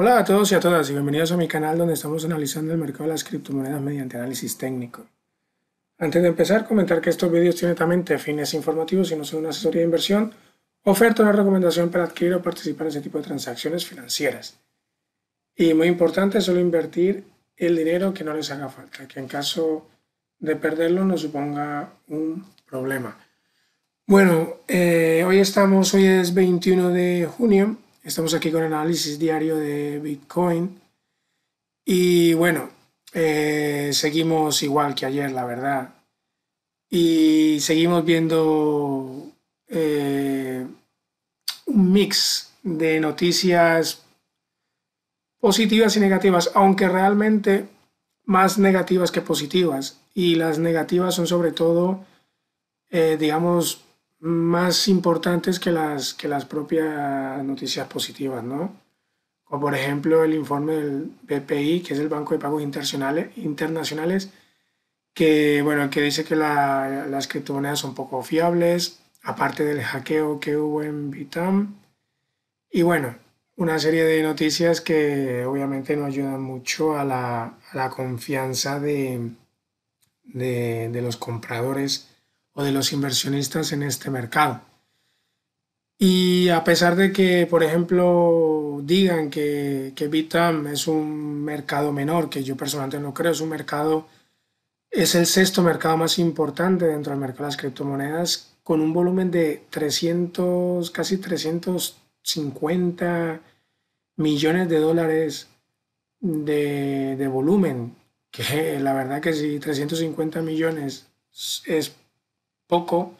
Hola a todos y a todas y bienvenidos a mi canal donde estamos analizando el mercado de las criptomonedas mediante análisis técnico. Antes de empezar, comentar que estos vídeos tienen también fines informativos y no son una asesoría de inversión, oferta una recomendación para adquirir o participar en ese tipo de transacciones financieras. Y muy importante, solo invertir el dinero que no les haga falta, que en caso de perderlo no suponga un problema. Bueno, eh, hoy estamos, hoy es 21 de junio Estamos aquí con el análisis diario de Bitcoin. Y bueno, eh, seguimos igual que ayer, la verdad. Y seguimos viendo eh, un mix de noticias positivas y negativas, aunque realmente más negativas que positivas. Y las negativas son sobre todo, eh, digamos, más importantes que las, que las propias noticias positivas, ¿no? Como por ejemplo el informe del BPI, que es el Banco de Pagos Internacionales, internacionales que, bueno, que dice que las criptomonedas son poco fiables, aparte del hackeo que hubo en Vitam. Y bueno, una serie de noticias que obviamente no ayudan mucho a la, confianza de, de, de los compradores o de los inversionistas en este mercado. Y a pesar de que, por ejemplo, digan que, que Bitam es un mercado menor, que yo personalmente no creo, es un mercado, es el sexto mercado más importante dentro del mercado de las criptomonedas, con un volumen de 300, casi 350 millones de dólares de, de volumen, que la verdad que si 350 millones es poco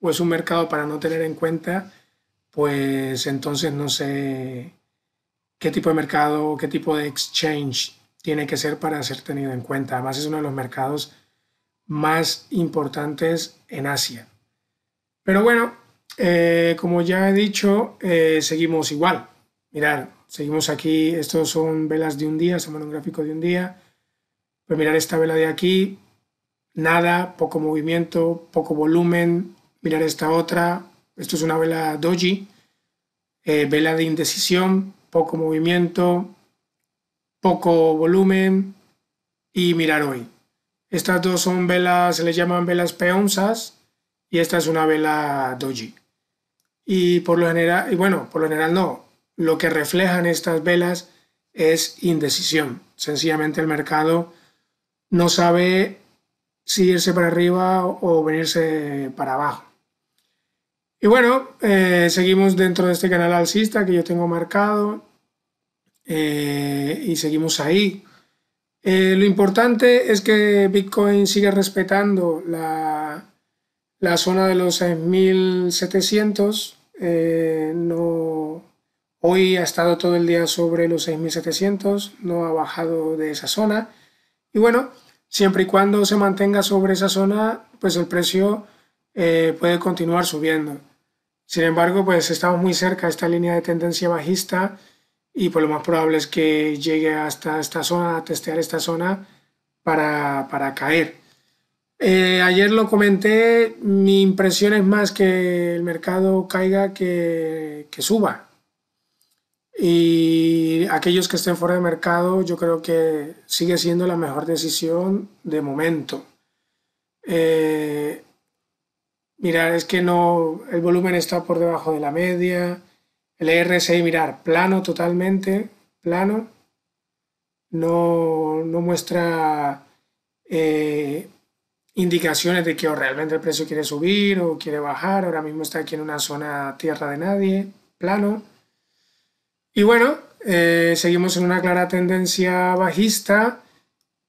o es un mercado para no tener en cuenta, pues entonces no sé qué tipo de mercado, qué tipo de exchange tiene que ser para ser tenido en cuenta. Además es uno de los mercados más importantes en Asia. Pero bueno, eh, como ya he dicho, eh, seguimos igual. Mirar, seguimos aquí, estos son velas de un día, estamos un gráfico de un día. Pues mirar esta vela de aquí, nada, poco movimiento, poco volumen, mirar esta otra, esto es una vela doji, eh, vela de indecisión, poco movimiento, poco volumen y mirar hoy. Estas dos son velas, se les llaman velas peonzas y esta es una vela doji. Y por lo general, y bueno, por lo general no, lo que reflejan estas velas es indecisión. Sencillamente el mercado no sabe si irse para arriba o venirse para abajo. Y bueno, eh, seguimos dentro de este canal alcista que yo tengo marcado eh, y seguimos ahí. Eh, lo importante es que Bitcoin sigue respetando la, zona de los 6.700. no, hoy ha estado todo el día sobre los 6.700, no ha bajado de esa zona. Y bueno, siempre y cuando se mantenga sobre esa zona, pues el precio eh, puede continuar subiendo. Sin embargo, pues estamos muy cerca de esta línea de tendencia bajista y por pues, lo más probable es que llegue hasta esta zona, a testear esta zona para, caer. Eh, ayer lo comenté, mi impresión es más que el mercado caiga que suba. Y aquellos que estén fuera de mercado, yo creo que sigue siendo la mejor decisión de momento. Eh, mirar, es que no, el volumen está por debajo de la media. El e RSI, mirar, plano totalmente, plano. No, no muestra eh, indicaciones de que o realmente el precio quiere subir o quiere bajar. Ahora mismo está aquí en una zona tierra de nadie, plano. Y bueno, eh, seguimos en una clara tendencia bajista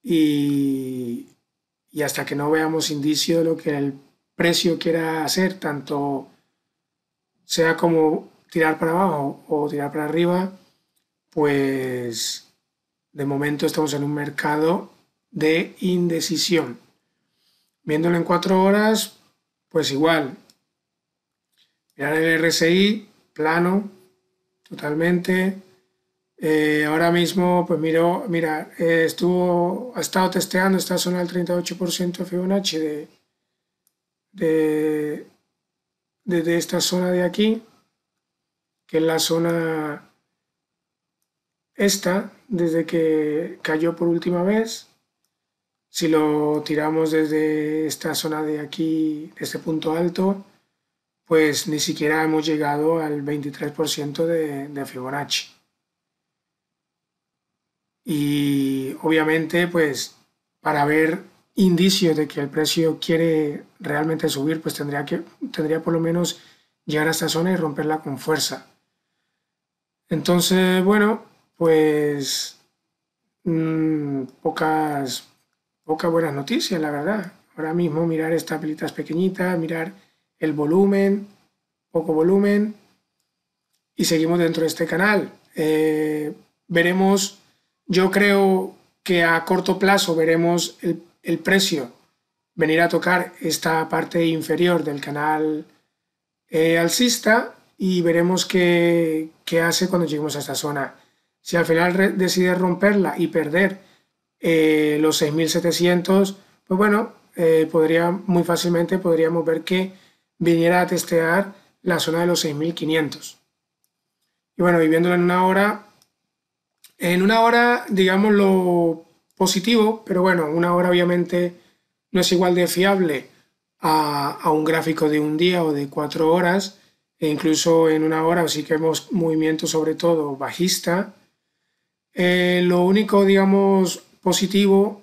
y, y hasta que no veamos indicio de lo que el precio quiera hacer, tanto sea como tirar para abajo o tirar para arriba, pues de momento estamos en un mercado de indecisión. Viéndolo en cuatro horas, pues igual. Mirar el RSI plano, totalmente. Eh, ahora mismo, pues miro, mira, eh, estuvo, ha estado testeando esta zona del 38% Fibonacci de, de, esta zona de aquí, que es la zona esta, desde que cayó por última vez. Si lo tiramos desde esta zona de aquí, este punto alto, pues ni siquiera hemos llegado al 23% de, Fibonacci. Y obviamente, pues para ver indicios de que el precio quiere realmente subir, pues tendría, que, tendría por lo menos llegar a esta zona y romperla con fuerza. Entonces, bueno, pues mm, pocas, pocas buenas noticias, la verdad. Ahora mismo mirar estas pilitas pequeñitas, mirar el volumen, poco volumen y seguimos dentro de este canal. Eh, veremos, yo creo que a corto plazo veremos el, precio venir a tocar esta parte inferior del canal eh, alcista y veremos qué, hace cuando lleguemos a esta zona. Si al final decide romperla y perder eh, los 6.700, pues bueno, podría, muy fácilmente podríamos ver que viniera a testear la zona de los 6.500. Y bueno, viviéndolo en una hora, en una hora, digamos lo positivo, pero bueno, una hora obviamente no es igual de fiable a, un gráfico de un día o de cuatro horas, e incluso en una hora sí que vemos movimiento sobre todo bajista. Eh, lo único, digamos, positivo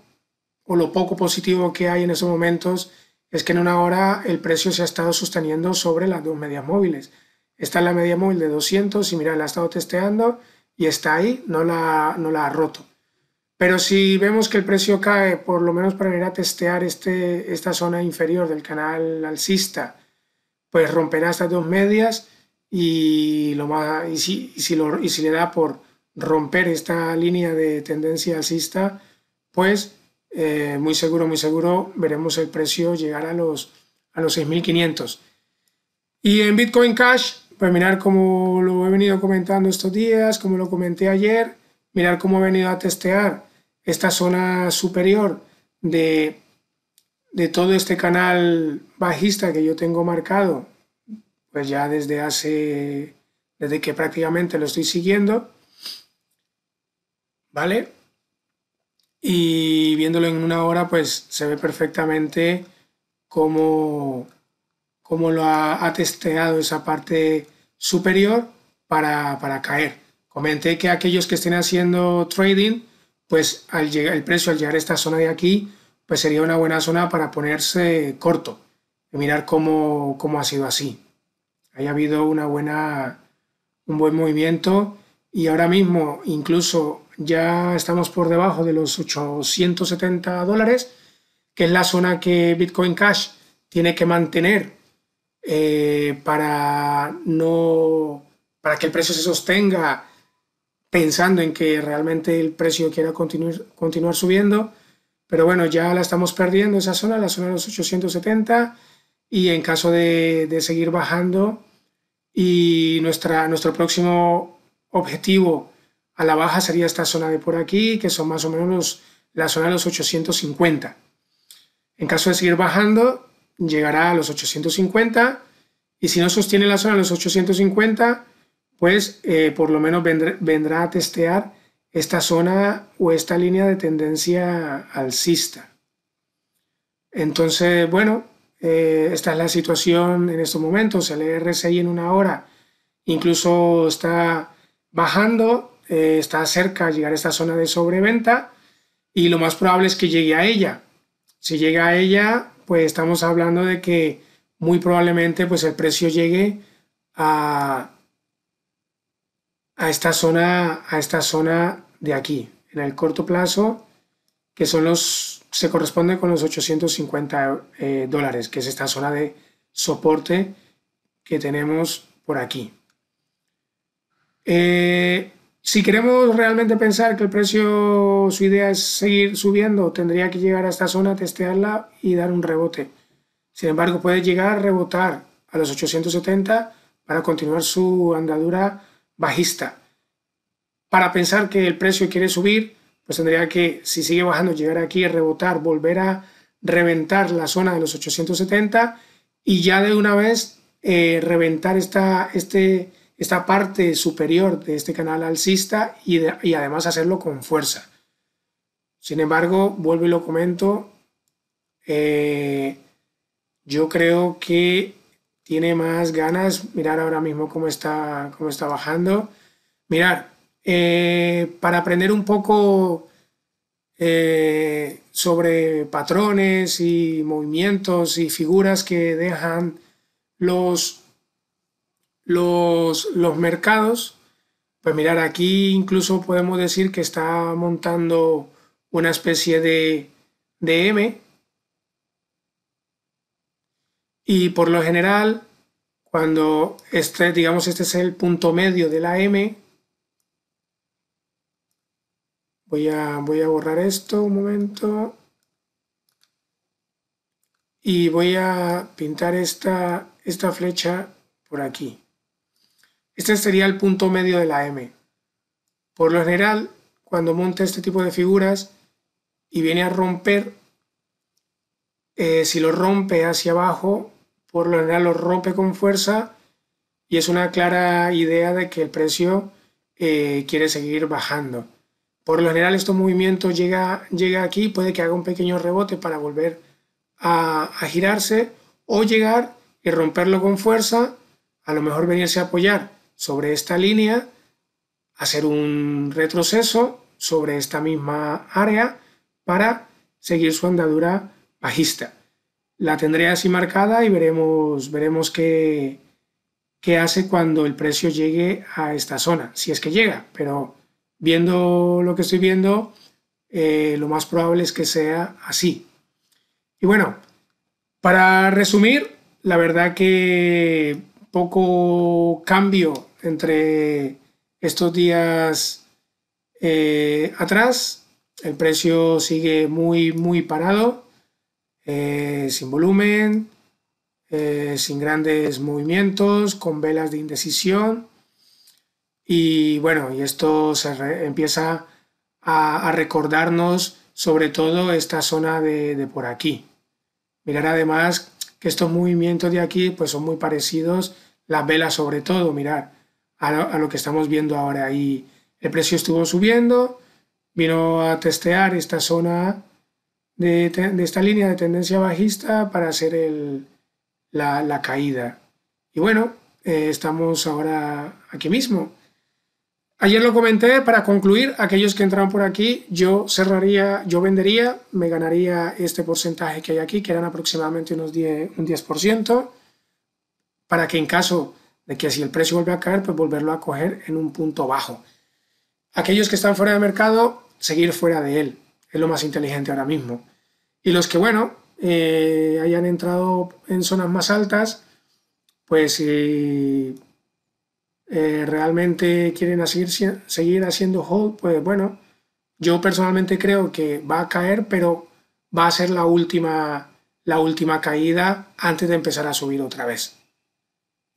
o lo poco positivo que hay en esos momentos es que en una hora el precio se ha estado sosteniendo sobre las dos medias móviles. Está la media móvil de 200 y mira, la ha estado testeando y está ahí, no la, no la ha roto. Pero si vemos que el precio cae, por lo menos para ir a testear este, esta zona inferior del canal alcista, pues romperá estas dos medias y, lo y, si, si, lo, y si le da por romper esta línea de tendencia alcista, pues eh, muy seguro, muy seguro veremos el precio llegar a los, a los 6.500. Y en Bitcoin Cash, pues mirar como lo he venido comentando estos días, como lo comenté ayer, mirar cómo he venido a testear esta zona superior de, de todo este canal bajista que yo tengo marcado, pues ya desde hace, desde que prácticamente lo estoy siguiendo. ¿Vale? y viéndolo en una hora, pues se ve perfectamente cómo, lo ha, testeado esa parte superior para, caer. Comenté que aquellos que estén haciendo trading, pues al llegar, el precio al llegar a esta zona de aquí, pues sería una buena zona para ponerse corto y mirar cómo, ha sido así. Haya habido una buena, un buen movimiento y ahora mismo incluso ya estamos por debajo de los 870 dólares, que es la zona que Bitcoin Cash tiene que mantener eh, para, no, para que el precio se sostenga pensando en que realmente el precio quiera continuar, continuar subiendo. Pero bueno, ya la estamos perdiendo esa zona, la zona de los 870, y en caso de, seguir bajando y nuestra, nuestro próximo objetivo a la baja sería esta zona de por aquí, que son más o menos la zona de los 850. En caso de seguir bajando, llegará a los 850 y si no sostiene la zona de los 850, pues eh, por lo menos vendrá, a testear esta zona o esta línea de tendencia alcista. Entonces, bueno, eh, esta es la situación en estos momentos. El RSI en una hora incluso está bajando, eh, está cerca de llegar a esta zona de sobreventa y lo más probable es que llegue a ella. Si llega a ella, pues estamos hablando de que muy probablemente pues el precio llegue a, a esta zona, a esta zona de aquí, en el corto plazo, que son los, se corresponde con los 850 eh, dólares, que es esta zona de soporte que tenemos por aquí. Eh, si queremos realmente pensar que el precio, su idea es seguir subiendo, tendría que llegar a esta zona, testearla y dar un rebote. Sin embargo, puede llegar a rebotar a los 870 para continuar su andadura bajista. Para pensar que el precio quiere subir, pues tendría que, si sigue bajando, llegar aquí, rebotar, volver a reventar la zona de los 870 y ya de una vez eh, reventar esta, este, esta parte superior de este canal alcista y, además hacerlo con fuerza. Sin embargo, vuelvo y lo comento, eh, yo creo que tiene más ganas. Mirar ahora mismo cómo está, cómo está bajando. Mirar, eh, para aprender un poco eh, sobre patrones y movimientos y figuras que dejan los los, los mercados. Pues mirar, aquí incluso podemos decir que está montando una especie de, de M. Y por lo general, cuando este, digamos, este es el punto medio de la M, voy a, voy a borrar esto un momento. Y voy a pintar esta, esta flecha por aquí. Este sería el punto medio de la M. Por lo general, cuando monta este tipo de figuras y viene a romper, eh, si lo rompe hacia abajo, por lo general lo rompe con fuerza y es una clara idea de que el precio eh, quiere seguir bajando. Por lo general estos movimientos llega, llega aquí, puede que haga un pequeño rebote para volver a girarse o llegar y romperlo con fuerza, a lo mejor venirse a apoyar sobre esta línea, hacer un retroceso sobre esta misma área para seguir su andadura bajista. La tendré así marcada y veremos, veremos qué, qué hace cuando el precio llegue a esta zona, si es que llega, pero viendo lo que estoy viendo, eh, lo más probable es que sea así. Y bueno, para resumir, la verdad que poco cambio entre estos días eh, atrás. El precio sigue muy, muy parado, eh, sin volumen, eh, sin grandes movimientos, con velas de indecisión. Y bueno, y esto se empieza a, recordarnos sobre todo esta zona de, de por aquí. Mirar además que estos movimientos de aquí pues son muy parecidos, las velas sobre todo, mirar, a lo, que estamos viendo ahora. Y el precio estuvo subiendo, vino a testear esta zona de, esta línea de tendencia bajista para hacer el, la, la, caída. Y bueno, eh, estamos ahora aquí mismo. Ayer lo comenté, para concluir, aquellos que entraron por aquí, yo cerraría, yo vendería, me ganaría este porcentaje que hay aquí, que eran aproximadamente unos 10, un 10%, para que en caso de que si el precio vuelve a caer, pues volverlo a coger en un punto bajo. Aquellos que están fuera de mercado, seguir fuera de él, es lo más inteligente ahora mismo. Y los que, bueno, eh, hayan entrado en zonas más altas, pues si eh, eh, realmente quieren seguir, seguir haciendo hold, pues bueno, yo personalmente creo que va a caer, pero va a ser la última, la última caída antes de empezar a subir otra vez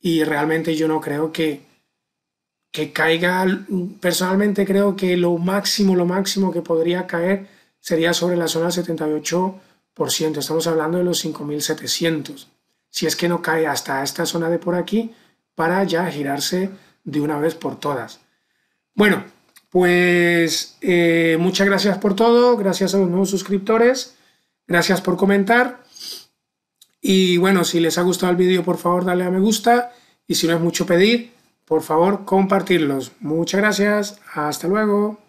y realmente yo no creo que, que caiga, personalmente creo que lo máximo, lo máximo que podría caer sería sobre la zona del 78%, estamos hablando de los 5.700, si es que no cae hasta esta zona de por aquí para ya girarse de una vez por todas. Bueno, pues eh, muchas gracias por todo, gracias a los nuevos suscriptores, gracias por comentar y bueno, si les ha gustado el vídeo, por favor, dale a me gusta. Y si no es mucho pedir, por favor, compartirlos. Muchas gracias. Hasta luego.